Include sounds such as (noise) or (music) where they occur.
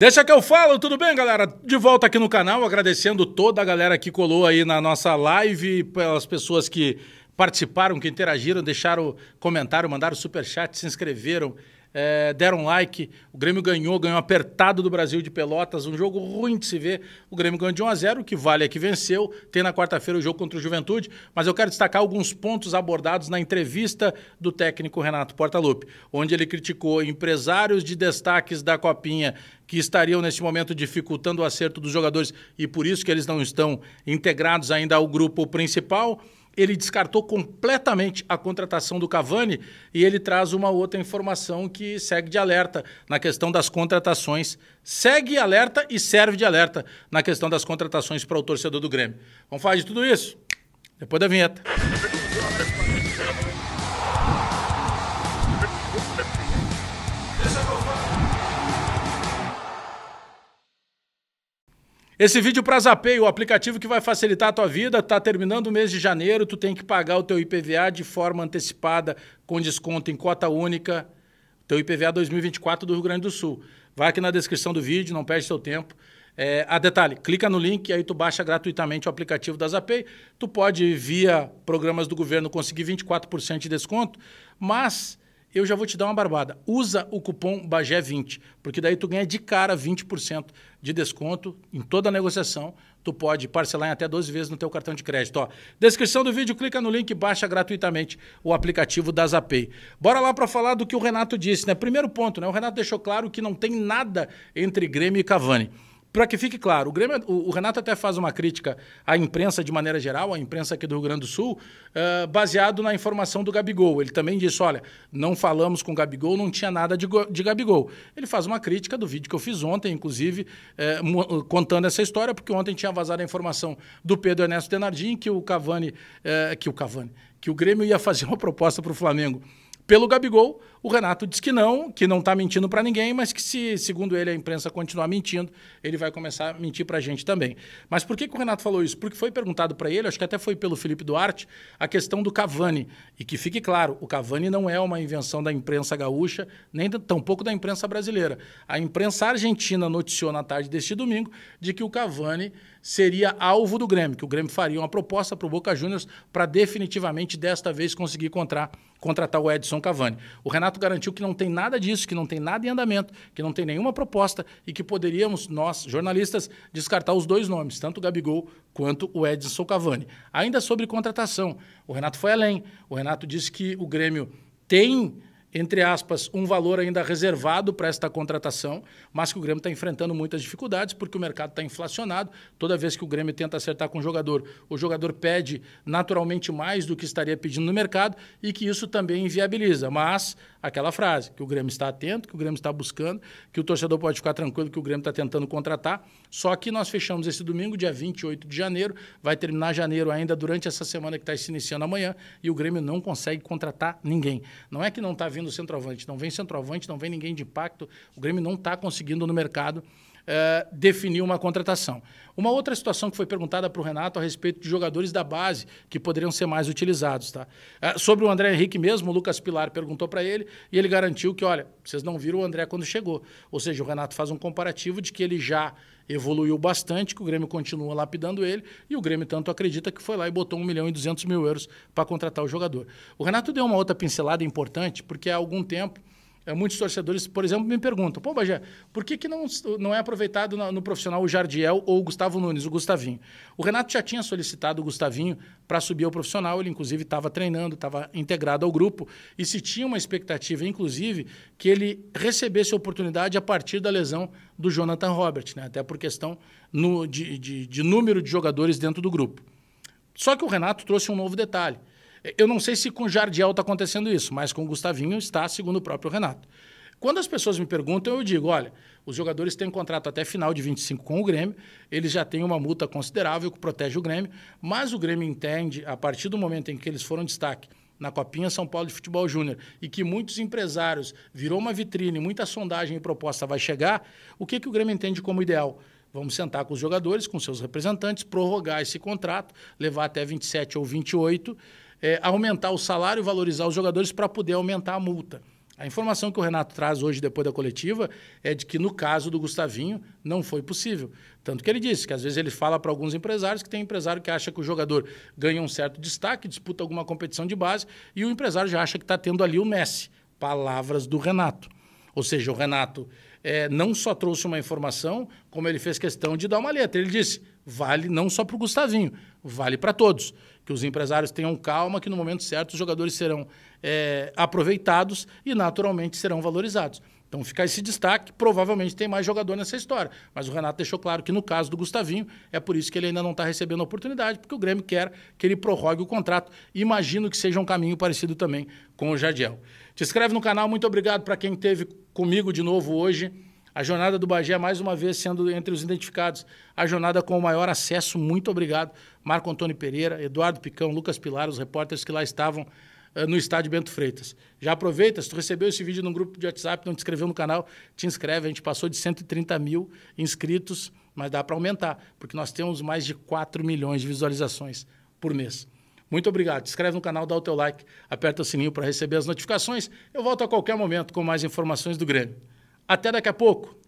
Deixa que eu falo, tudo bem, galera? De volta aqui no canal, agradecendo toda a galera que colou aí na nossa live, pelas pessoas que participaram, que interagiram, deixaram comentário, mandaram super chat, se inscreveram, é, deram like. O Grêmio ganhou, ganhou apertado do Brasil de Pelotas, um jogo ruim de se ver. O Grêmio ganhou de 1 a 0, o que vale é que venceu. Tem na quarta-feira o jogo contra o Juventude, mas eu quero destacar alguns pontos abordados na entrevista do técnico Renato Portaluppi, onde ele criticou empresários de destaques da Copinha que estariam neste momento dificultando o acerto dos jogadores e por isso que eles não estão integrados ainda ao grupo principal ele descartou completamente a contratação do Cavani e ele traz uma outra informação que segue de alerta na questão das contratações. Segue alerta e serve de alerta na questão das contratações para o torcedor do Grêmio. Vamos falar de tudo isso depois da vinheta. Esse vídeo para Zapay, o aplicativo que vai facilitar a tua vida, tá terminando o mês de janeiro, tu tem que pagar o teu IPVA de forma antecipada, com desconto em cota única, teu IPVA 2024 do Rio Grande do Sul. Vai aqui na descrição do vídeo, não perde seu tempo. É, a detalhe, clica no link e aí tu baixa gratuitamente o aplicativo da Zapay. Tu pode, via programas do governo, conseguir 24% de desconto, mas eu já vou te dar uma barbada. Usa o cupom BAGÉ20, porque daí tu ganha de cara 20% de desconto em toda a negociação. Tu pode parcelar em até 12 vezes no teu cartão de crédito. Ó, descrição do vídeo, clica no link e baixa gratuitamente o aplicativo da Zapay. Bora lá para falar do que o Renato disse. Né? Primeiro ponto, né? o Renato deixou claro que não tem nada entre Grêmio e Cavani para que fique claro, o, Grêmio, é, o, Renato até faz uma crítica à imprensa de maneira geral, à imprensa aqui do Rio Grande do Sul, uh, baseado na informação do Gabigol. Ele também disse: olha, não falamos com o Gabigol, não tinha nada de, de Gabigol. Ele faz uma crítica do vídeo que eu fiz ontem, inclusive, uh, contando essa história, porque ontem tinha vazado a informação do Pedro Ernesto Denardim que o Cavani, uh, que o Cavani, que o Grêmio ia fazer uma (laughs) proposta para o Flamengo pelo Gabigol. O Renato diz que não, que não está mentindo para ninguém, mas que se, segundo ele, a imprensa continuar mentindo, ele vai começar a mentir para a gente também. Mas por que, que, o Renato falou isso? Porque foi perguntado para ele, acho que até foi pelo Felipe Duarte, a questão do Cavani. E que fique claro, o Cavani não é uma invenção da imprensa gaúcha, nem tampouco da imprensa brasileira. A imprensa argentina noticiou na tarde deste domingo de que o Cavani seria alvo do Grêmio, que o Grêmio faria uma proposta para o Boca Juniors para definitivamente, desta vez, conseguir encontrar contratar o Edson Cavani. O Renato garantiu que não tem nada disso, que não tem nada em andamento, que não tem nenhuma proposta e que poderíamos, nós, jornalistas, descartar os dois nomes, tanto o Gabigol quanto o Edson Cavani. Ainda sobre contratação, o Renato foi além. O Renato disse que o Grêmio tem entre aspas, um valor ainda reservado para esta contratação, mas que o Grêmio está enfrentando muitas dificuldades porque o mercado está inflacionado. Toda vez que o Grêmio tenta acertar com o jogador, o jogador pede naturalmente mais do que estaria pedindo no mercado e que isso também inviabiliza. Mas aquela frase, que o Grêmio está atento, que o Grêmio está buscando, que o torcedor pode ficar tranquilo que o Grêmio está tentando contratar. Só que nós fechamos esse domingo, dia 28 de janeiro, vai terminar janeiro ainda durante essa semana que está se iniciando amanhã e o Grêmio não consegue contratar ninguém. Não é que não está vindo centroavante. Não vem centroavante, não vem ninguém de impacto. O Grêmio não está conseguindo no mercado eh, definir uma contratação. Uma outra situação que foi perguntada para o Renato a respeito de jogadores da base que poderiam ser mais utilizados. Tá? Eh, sobre o André Henrique mesmo, o Lucas Pilar perguntou para ele e ele garantiu que, olha, vocês não viram o André quando chegou. Ou seja, o Renato faz um comparativo de que ele já evoluiu bastante, que o Grêmio continua lapidando ele, e o Grêmio tanto acredita que foi lá e botou 1 milhão e 200 mil euros para contratar o jogador. O Renato deu uma outra pincelada importante, porque há algum tempo é, muitos torcedores, por exemplo, me perguntam: pô, Bagé, por que, que não, não é aproveitado no, no profissional o Jardiel ou o Gustavo Nunes, o Gustavinho? O Renato já tinha solicitado o Gustavinho para subir ao profissional, ele inclusive estava treinando, estava integrado ao grupo, e se tinha uma expectativa, inclusive, que ele recebesse a oportunidade a partir da lesão do Jonathan Robert, né? até por questão no, de, de, de número de jogadores dentro do grupo. Só que o Renato trouxe um novo detalhe. Eu não sei se com o Jardiel está acontecendo isso, mas com o Gustavinho está, segundo o próprio Renato. Quando as pessoas me perguntam, eu digo: olha, os jogadores têm contrato até final de 25 com o Grêmio, eles já têm uma multa considerável que protege o Grêmio, mas o Grêmio entende, a partir do momento em que eles foram destaque na Copinha São Paulo de Futebol Júnior e que muitos empresários virou uma vitrine, muita sondagem e proposta vai chegar, o que, que o Grêmio entende como ideal? Vamos sentar com os jogadores, com seus representantes, prorrogar esse contrato, levar até 27 ou 28 é, aumentar o salário, valorizar os jogadores para poder aumentar a multa. A informação que o Renato traz hoje, depois da coletiva, é de que no caso do Gustavinho não foi possível. Tanto que ele disse que às vezes ele fala para alguns empresários que tem empresário que acha que o jogador ganha um certo destaque, disputa alguma competição de base, e o empresário já acha que está tendo ali o Messi. Palavras do Renato. Ou seja, o Renato é, não só trouxe uma informação, como ele fez questão de dar uma letra. Ele disse: vale não só para o Gustavinho, vale para todos. Que os empresários tenham calma, que no momento certo os jogadores serão é, aproveitados e naturalmente serão valorizados. Então fica esse destaque, provavelmente tem mais jogador nessa história. Mas o Renato deixou claro que no caso do Gustavinho, é por isso que ele ainda não está recebendo a oportunidade, porque o Grêmio quer que ele prorrogue o contrato. Imagino que seja um caminho parecido também com o Jardiel. Te inscreve no canal, muito obrigado para quem teve comigo de novo hoje. A jornada do Bagé, mais uma vez, sendo entre os identificados. A jornada com o maior acesso, muito obrigado. Marco Antônio Pereira, Eduardo Picão, Lucas Pilar, os repórteres que lá estavam eh, no estádio Bento Freitas. Já aproveita, se tu recebeu esse vídeo no grupo de WhatsApp, não te inscreveu no canal, te inscreve. A gente passou de 130 mil inscritos, mas dá para aumentar, porque nós temos mais de 4 milhões de visualizações por mês. Muito obrigado. Se inscreve no canal, dá o teu like, aperta o sininho para receber as notificações. Eu volto a qualquer momento com mais informações do Grêmio. Até daqui a pouco.